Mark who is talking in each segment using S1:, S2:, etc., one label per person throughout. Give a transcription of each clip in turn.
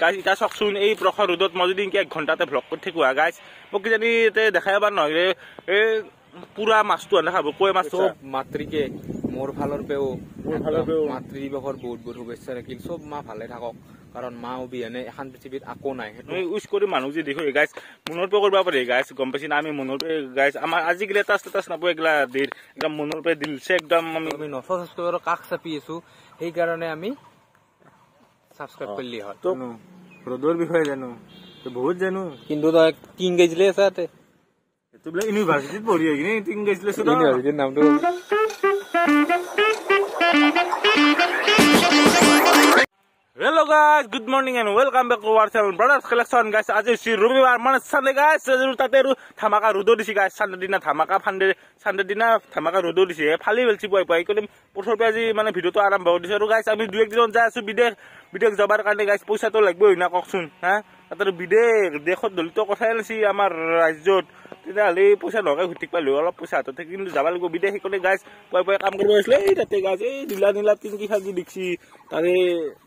S1: Guys ইতা চকচোন এই প্ৰখৰ ৰ'দত মই যদি এক ঘণ্টাতে ভ্লগ কৰি থাকোঁ হা গাইজ মই কিজানি ইয়াতে দেখাই পাৰ নহ'লে এই পুৰা মাছটো এনেখাব কৈ মাছটো
S2: মাতৃকে মোৰ ফালৰ পেও মোৰ ফালৰ পেও মাতৃ দিৱসৰ বহুত বহুত শুভেচ্ছা থাকিল চব মা ভালে থাকক কাৰণ মা অবিহনে এখন পৃথিৱীত আকৌ নাই মই ইউজ কৰি মানুহ যদি দেখোঁ গাইজ মনৰ পৰা কৰিব পাৰি গাইজ গম পাইছি না আমি
S1: মনৰ পৰা গাইজ আমাৰ আজিকালি এটা ষ্টেটাছ এইগিলা একদম মনৰ পৰা দিলছে একদম আমি
S2: কাষ চাপি আছোঁ সেইকাৰণে আমি ছাবস্ক্রাইব করলি হয় তো রোদর বিষয়ে জানো তো বহুত জানো কিন্তু তো টিং গেছিলে সাথে তো বলে ইউনিভার্সিটি পড়ি হই নি টিং গেছিলে সুদা ইউনিভার্সিটির নাম তো
S1: Hello guys, good morning and welcome back to our channel Brothers Collection guys. As you see, Ruby Bar Man Sunday guys, as you see, Tamaka Rudo Dishi guys, Sunday dinner, Tamaka Pande, Sunday dinner, Tamaka Rudo Dishi, Pali Velchi Boy Boy, Kulim, Porto Pazi, Manapito Aram Bodhisha, guys, I mean, do you don't just be there? Video Zabar Kande guys, push at all like boy, Nakoksun, huh? At the bidet, the hot Dolito Hell, see, Amar Rajot. তেতিয়াহ'লে পইচা নহয় ঘুটিক পালোঁ অলপ পইচা হাতত থাকে কিন্তু যাব লাগিব বিদেশ সেইকাৰণে গাছ পোৱাই পোৱাই কাম কৰিব আহিছিলে এই তাতে গাছ এই নীলা নীলা তিনকি সাজি দেখিছি তাৰে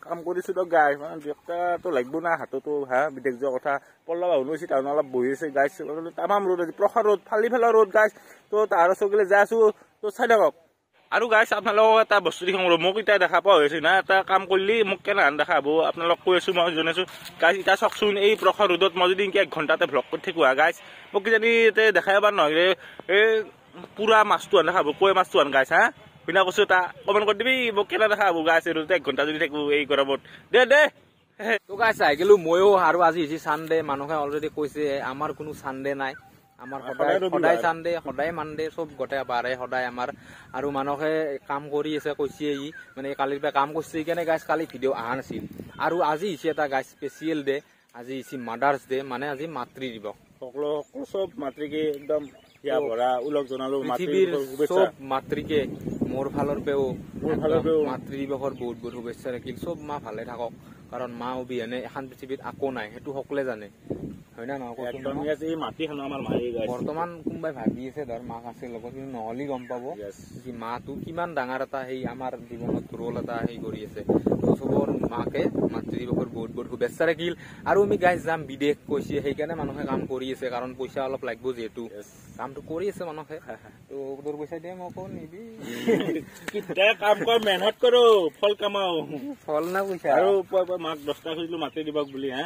S1: কাম কৰিছোঁ তো গাছ মানে দেউতাটো লাগিব না হাততো হা বিদেশ যোৱা কথা পল্ল বাহন হৈছে তাহোন অলপ বহি আছে গাছ তামাম ৰ'দ আছে প্ৰসাৰ ৰ'দ ফালি ফেলা ৰ'দ গাছ তো তাহাৰ চকিলে যাই আছো তো চাই থাকক আৰু গাইছ আপোনালোকক এটা বস্তু দেখাম ৰ মোক এতিয়া দেখা পোৱা হৈছে না এটা কাম কৰিলে মোক কেনেহান দেখাব আপোনালোক কৈ মই জনাইছো গাইছ এতিয়া চাওকচোন এই প্ৰখৰ ৰ'দত মই যদি এক ঘণ্টাতে ভ্লগ কৰি থাকোঁ হা গাইছ মোক কিজানি ইয়াতে দেখাই পাৰ নহয় এই পুৰা মাছটো আন দেখাব কৈ মাছটো আন গাইছ হা শুনা কৈছো তা অকণমান কৰি দিবি মোক কেনে দেখা গাইছ ৰ'দত এক ঘণ্টা যদি থাকোঁ এই গৰমত দে দে
S2: তো গাইছ আহি গ'লো ময়ো আৰু আজি হৈছে চানডে মানুহে অলৰেডি কৈছে আমাৰ কোনো চানডে নাই আমাৰ সদায় সদায় চানদে সদায় মানদে চব গোটেই বাৰে সদায় আমাৰ আৰু মানুহে কাম কৰি আছে কৈছে ই মানে কালিৰ পৰা কাম কৰিছে সেইকাৰণে গাইজ কালি ভিডিঅ' অহা নাছিল আৰু আজি হৈছে এটা গাইজ স্পেচিয়েল ডে আজি হৈছে মাডাৰ্ছ ডে মানে আজি মাতৃ দিৱস
S1: সকলো চব মাতৃকে
S2: একদম মাতৃ দিৱসৰ বহুত বহুত শুভেচ্ছা ৰাখিল চব মা ভালে থাকক কাৰণ মা অবিহনে এখন পৃথিৱীত আকৌ নাই সেইটো সকলোৱে জানে বৰ্তমান কোনোবাই ভাবি আছে ধৰ মাক আছে লগত কিন্তু নহলি গম পাব যে মাটো কিমান ডাঙৰ এটা সেই আমাৰ জীৱনত ৰোল এটা সেই কৰি আছে চবৰ মাকে মাতৃ দিৱসৰ বহুত বহুত শুভেচ্ছা ৰাখিল আৰু আমি গাইজ যাম বিদেশ কৈছে সেইকাৰণে মানুহে কাম কৰি আছে কাৰণ পইচা অলপ লাগিব যিহেতু কামটো কৰি আছে মানুহে তোৰ পইচা দিয়ে মই কওঁ নিবি কাম কৰ মেহনত কৰো ফল কামাও ফল না পইচা আৰু মাক দহটা খুজিলো মাতৃ দিৱস বুলি হা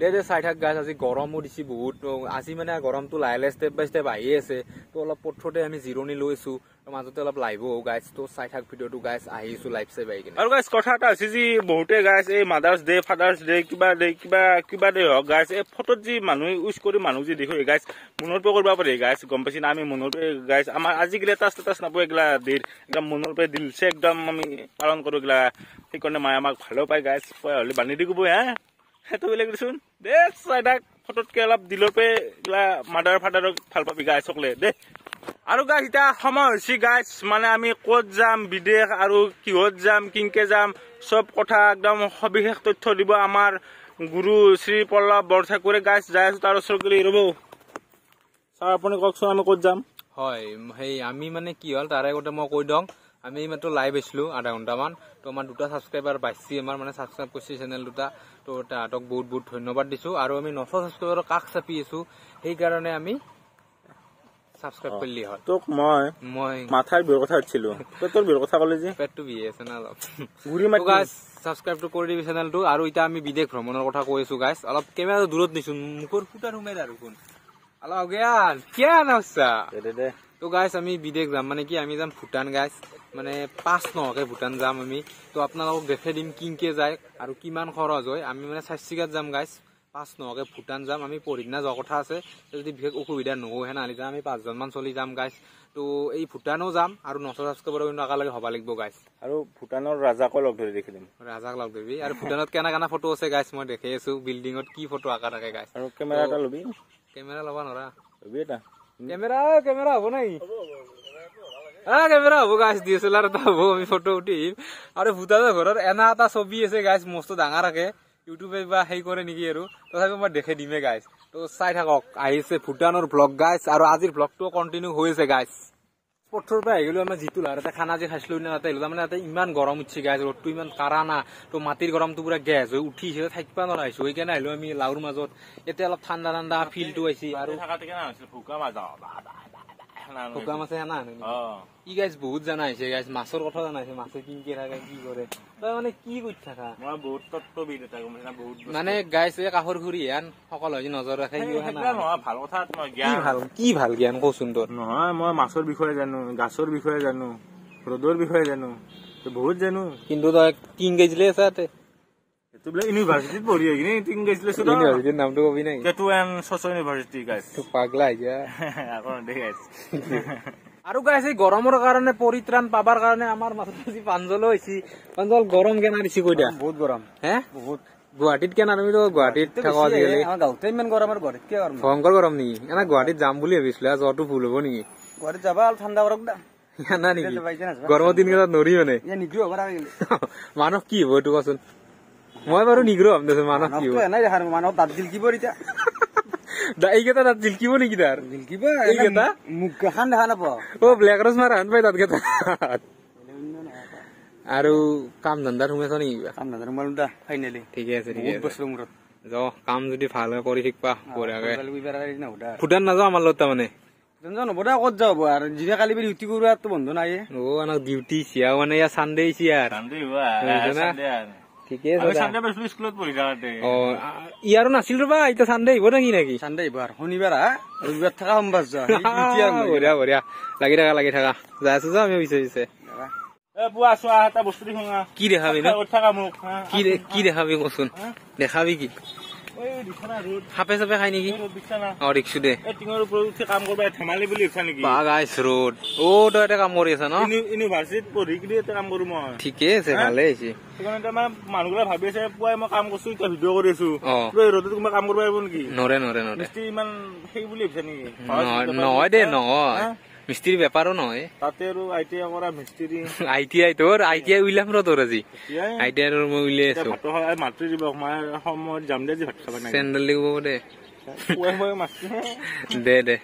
S2: দে দে চাই থাক গাছ আজি গৰমো দিছে বহুত আজি মানে গৰমটো লাহে লাহে ষ্টেপ বাই ষ্টেপ আহি আছে তো অলপ পথতে আমি জিৰণি লৈছো মাজতে অলপ লাইভো হওঁ গাইজ তো চাই থাক ভিডিঅ'টো গাইজ আহিছো লাইভ চাই আহি কিনে
S1: আৰু গাইজ কথা এটা হৈছে যি বহুতে গাইজ এই মাদাৰ্ছ ডে ফাদাৰ্ছ ডে কিবা ডে কিবা কিবা ডে হওক গাইজ এই ফটোত যি মানুহে ইউজ কৰি মানুহ যি দেখো গাইজ মনৰ পৰা কৰিব পাৰি গাইজ গম পাইছে না আমি মনৰ পৰা গাইজ আমাৰ আজি গিলা এটা ষ্টেটাছ নাপাওঁ এইগিলা দিন একদম মনৰ পৰা দিলছে একদম আমি পালন কৰোঁ এইগিলা সেইকাৰণে মায়ে আমাক ভালো পায় গাইজ হ'লে বান্ধি দি ক'ব হা সেইটো বেলেগ দেচোন দে চাই থাক ফটোতকে অলপ দিলৰ পে মাদাৰ ফাদাৰক ভাল পাবি গাই চকলে দে আৰু গাইছ এতিয়া সময় হৈছে গাইছ মানে আমি ক'ত যাম বিদেশ আৰু কিহত যাম কিংকে যাম চব কথা একদম সবিশেষ তথ্য দিব আমাৰ গুৰু শ্ৰী প্ৰহ্লাভ বৰঠাকুৰে গাইছ যাই আছো তাৰ ওচৰত গ'লে ৰ'ব ছাৰ আপুনি কওকচোন আমি ক'ত যাম
S2: হয় সেই আমি মানে কি হ'ল তাৰে আগতে মই কৈ দিওঁ আমি মাত্ৰ লাইভ আহিছিলোঁ আধা ঘণ্টামান ত' আমাৰ দুটা ছাবস্ক্ৰাইবাৰ বাঢ়িছে আমাৰ মানে ছাবস্ক্ৰাইব কৰিছে চেনেল দুটা তো তাহাতক বহুত বহুত ধন্যবাদ দিছো আৰু আমি নশ ছাবস্ক্ৰাইবাৰৰ কাষ চাপি আছো সেইকাৰণে আমি দূৰত নিছো মুখৰ ফুটাৰ সোমাই আৰু কোন দে তো গাইছ আমি বিদেশ যাম মানে কি আমি যাম ভূটান গাইছ মানে পাঁচ নহকে ভূটান যাম আমি তো আপোনালোকক দেখাই দিম কিংকে যায় আৰু কিমান খৰচ হয় আমি মানে চাৰিচিকাত যাম গাইছ পাঁচ নহকে ভূটান যাম আমি পঢ়ি দিনা যোৱা কথা আছে যদি বিশেষ অসুবিধা নহয় হেন আহি যাম আমি পাঁচজনমান চলি যাম গাইছ তো এই ভূটানো যাম আৰু নশ চাবৰ কিন্তু একেলগে হব লাগিব গাইছ
S1: আৰু ভূটানৰ ৰাজাকো লগ ধৰি দেখি দিম ৰাজাক
S2: লগ ধৰিবি আৰু ভূটানত কেনে কেনে ফটো আছে গাইছ মই দেখাই আছো বিল্ডিঙত কি ফটো আঁকা থাকে গাইছ আৰু কেমেৰা এটা ল'বি কেমেৰা ল'বা নৰা ল'বি এটা কেমেৰা কেমেৰা হ'ব নাই আ কেমেৰা হ'ব গাছ ডি এছ এল আৰ এটা হ'ব আমি ফটো উঠিম আৰু ভূটানৰ ঘৰৰ এনা এটা ছবি আছে গাছ মস্ত ডাঙৰ ৰাখে ইউটিউবে বা সেই কৰে নেকি আৰু তথাপি মই দেখে দিমে গাছ ত' চাই থাকক আহিছে ভূটানৰ ব্লগ গাছ আৰু আজিৰ ব্লগটো কণ্টিনিউ হৈ আছে গাছ পথৰ পৰা আহি গলো আমাৰ যিটো লাৰে খানা যে খাইছিলো তাতে আহিলো তাৰমানে তাতে ইমান গৰম উঠিছে গেছ ৰ'দটো ইমান কাঢ়া না তো মাটিৰ গৰমটো পুৰা গেছ হৈ উঠিছে থাকিব নোৱাৰা হৈছো সেইকাৰণে আহিলো আমি লাউৰ মাজত এতিয়া অলপ ঠাণ্ডা ঠাণ্ডা ফিলটো আহিছে আৰু
S1: ভকুৱা মাছে আনা হয়
S2: ই গাইছ বহুত জানা হৈছে গাইছ মাছৰ কথা জানা হৈছে মাছে কি কি থাকে কি কৰে তই মানে কি কৰি থাকা মানে গাইছ কাষৰ ঘূৰি হেন সকলো হৈছে নজৰ ৰাখে কি ভাল কথা জ্ঞান ভাল কি ভাল জ্ঞান কৌ সুন্দৰ নহয় মই মাছৰ বিষয়ে জানো গাছৰ বিষয়ে জানো ৰদৰ বিষয়ে জানো বহুত জানো কিন্তু তই কিং গাইছিলে তাতে আৰু গাইছ এই গৰমৰ কাৰণে পৰিত্ৰাণ পাবৰ কাৰণে আমাৰ মাথাত পাঞ্জল হৈছে পাঞ্জল গৰম কেনা দিছে কইটা বহুত গৰম হে বহুত গুৱাহাটীত কেনা আমি গুৱাহাটীত থাকো আজিকালি গাঁৱতে ইমান গৰম আৰু গুৱাহাটীত কিয় গৰম ভয়ংকৰ গৰম নেকি এনে গুৱাহাটীত যাম বুলি ভাবিছিলো জ্বৰটো ভুল হব নেকি গুৱাহাটীত যাবা আৰু ঠাণ্ডা কৰক দা গৰমৰ দিন কেইটা নৰি মানে মানুহ কি হব এইটো কোৱাচোন মই বাৰু নিগ্ৰহ হম দেচোন মানুহ কি এনেই দেখা নাই মানুহ তাত জিলকিব এতিয়া এইকেইটা তাত জিলকিব নেকি তাৰ জিলকিব এইকেইটা মুখখন দেখা নাপাওঁ অ ব্লেক ৰজ মাৰ হান পাই তাত কেইটা আৰু কাম ধান্দাৰ সোমাইছ নেকি কিবা কাম ধান্দাৰ সোমালো দা ফাইনেলি ঠিকে আছে ঠিকে আছে মূৰত য কাম যদি ভাল হয় কৰি শিকবা বঢ়িয়াকে ভূটান নাযাওঁ আমাৰ লগত তাৰমানে ডিউটি চিয়াও মানে চানডে চিয়াৰ ইয়াৰো নাছিল ৰবা এতিয়া চানডে আহিব নেকি নেকি চানডে আহিব আৰু শনিবাৰ হা ৰবিবাৰ থকা সম্ভাৰ যোৱা ভৰিয়া ভৰিয়া লাগি থাকা লাগি থাকা যাই আছো যা আমি পিছে পিছে
S1: কি দেখাবি কি
S2: দেখাবি কচোন দেখাবি কি
S1: হাপে চাপে খাই নেকি অ দেখিছো দে টিঙৰ ওপৰত উঠি কাম কৰিব ধেমালি বুলি উঠা নেকি
S2: অ তই এটা কাম কৰি আছা ন
S1: ইউনিভাৰ্চিটিত পঢ়ি কিনে নৰে নৰে কৰো মই
S2: ঠিকে আছে ভালে
S1: আছে নহয় দে নহয়
S2: মিস্ত্ৰী বেপাৰো নহয় আই টি আই উলিয়াম ৰ তোৰ আজি আই টি আই মই উলিয়াই আছো
S1: দে ভাত চেণ্ডেল
S2: দিব দে দে দে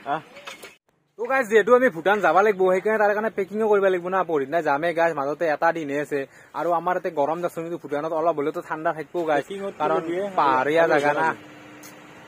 S2: তো গাছ যিহেতু আমি ভূটান যাব লাগিব সেইকাৰণে তাৰ কাৰণে পেকিঙো কৰিব লাগিব ন পৰি নাই যামে গাছ মাজতে এটা দিনহে আছে আৰু আমাৰ ইয়াতে গৰম যাচোন ভূটানত অলপ হলেও ঠাণ্ডা থাকিব গাছ কাৰণ পাহাৰীয়া জাগা না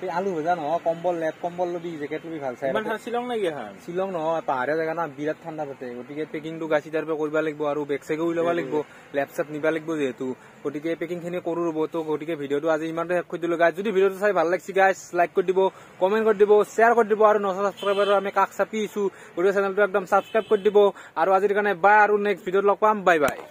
S2: এই আলু ভজা নহয় কম্বল লেপ কম্বল লবি জেকেট লবি ভাল চাই শ্বিলং নাই শ্বিলং নহয় পাহাৰীয়া জেগা না বিৰাট ঠাণ্ডা তাতে গতিকে পেকিংটো গাছি তাৰ পৰা কৰিব লাগিব আৰু বেগ চেগো উলিয়াব লাগিব লেপ চেপ নিব লাগিব যিহেতু গতিকে পেকিং খিনি কৰো ৰব তো গতিকে ভিডিঅটো আজি ইমানটো শেষ কৰি দিলো গাছ যদি ভিডিঅটো চাই ভাল লাগিছে গাছ লাইক কৰি দিব কমেণ্ট কৰি দিব শ্বেয়াৰ কৰি দিব আৰু নশ ছাবস্ক্ৰাইবাৰ আমি কাষ চাপিছো গতিকে চেনেলটো একদম ছাবস্ক্ৰাইব কৰি দিব আৰু আজিৰ কাৰণে বাই আৰু নেক্সট ভিডিঅ'টো লগ পাম বাই বাই